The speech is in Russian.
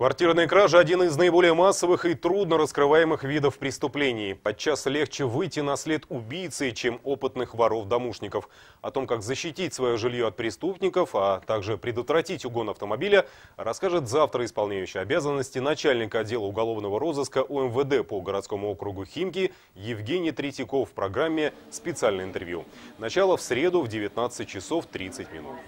Квартирные кражи – один из наиболее массовых и трудно раскрываемых видов преступлений. Подчас легче выйти на след убийцы, чем опытных воров-домушников. О том, как защитить свое жилье от преступников, а также предотвратить угон автомобиля, расскажет завтра исполняющий обязанности начальника отдела уголовного розыска УМВД по городскому округу Химки Евгений Третьяков в программе «Специальное интервью». Начало в среду в 19 часов 30 минут.